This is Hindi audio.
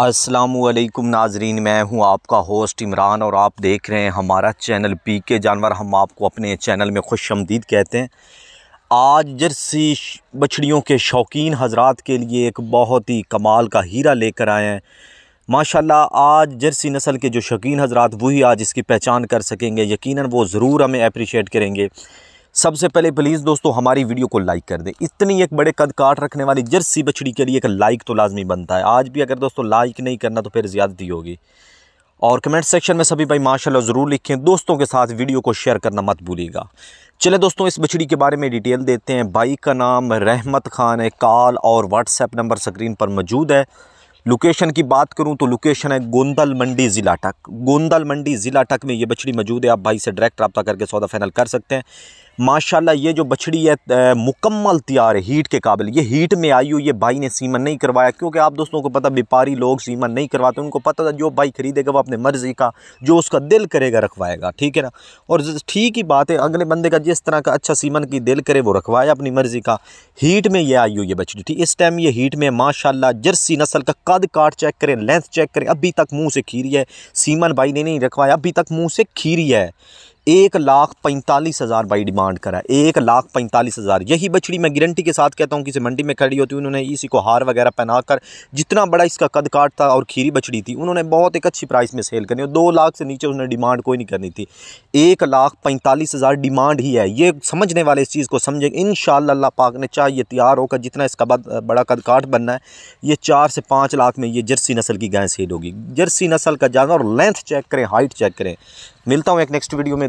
असलकुम नाजरीन मैं हूं आपका होस्ट इमरान और आप देख रहे हैं हमारा चैनल पी के जानवर हम आपको अपने चैनल में खुश आमदीद कहते हैं आज जर्सी बछड़ियों के शौकीन हजरात के लिए एक बहुत ही कमाल का हीरा लेकर आए हैं माशाल्लाह आज जर्सी नस्ल के जो शौकीन हजरात वही आज इसकी पहचान कर सकेंगे यकीनन वो ज़रूर हमें अप्रिशिएट करेंगे सबसे पहले प्लीज़ दोस्तों हमारी वीडियो को लाइक कर दें इतनी एक बड़े कद काट रखने वाली जर्सी बछड़ी के लिए एक लाइक तो लाजमी बनता है आज भी अगर दोस्तों लाइक नहीं करना तो फिर ज़्यादती होगी और कमेंट सेक्शन में सभी भाई माशाल्लाह ज़रूर लिखें दोस्तों के साथ वीडियो को शेयर करना मत भूलिएगा चले दोस्तों इस बछड़ी के बारे में डिटेल देते हैं बाइक का नाम रहमत खान है कॉल और व्हाट्सएप नंबर स्क्रीन पर मौजूद है लोकेशन की बात करूं तो लोकेशन है गोंदल मंडी ज़िला टक गोंदल मंडी ज़िला टक में ये बछड़ी मौजूद है आप भाई से डायरेक्ट रबा करके सौदा फाइनल कर सकते हैं माशाल्लाह ये जो बछड़ी है मुकम्मल तैयार है हीट के काबिल ये हीट में आई हुई ये भाई ने सीमन नहीं करवाया क्योंकि आप दोस्तों को पता व्यापारी लोग सीमन नहीं करवाते उनको पता था जो भाई ख़रीदेगा वो अपने मर्ज़ी का जो उसका दिल करेगा रखवाएगा ठीक है ना और ठीक ही बात है अगले बंदे का जिस तरह का अच्छा सीमन की दिल करे वो रखवाया अपनी मर्ज़ी का हीट में ये आई हुई ये बछड़ी ठीक इस टाइम ये हीट में माशाला जर्सी नस्ल का कद काट चेक करें लेंथ चेक करें अभी तक मुंह से खीरी है सीमन भाई ने नहीं रखवाया अभी तक मुंह से खीरी है एक लाख पैंतालीस हज़ार भाई डिमांड करा एक लाख पैंतालीस हज़ार यही बछड़ी मैं गारंटी के साथ कहता हूँ किसी मंडी में खड़ी होती उन्होंने इसी को हार वगैरह पहना कर जितना बड़ा इसका कद काट था और खीरी बछड़ी थी उन्होंने बहुत एक अच्छी प्राइस में सेल करनी और दो लाख से नीचे उन्होंने डिमांड कोई नहीं करनी थी एक लाख पैंतालीस हज़ार डिमांड ही है ये समझने वाले इस चीज़ को समझेंगे इन शाह पाक ने चाहे तैयार होकर जितना इसका बड़ा कद काट बनना है ये चार से पाँच लाख में ये जर्सी नस्ल की गाय सेल होगी जर्सी नस्ल का जानवर और लेंथ चेक करें हाइट चेक करें मिलता हूँ एक नेक्स्ट वीडियो में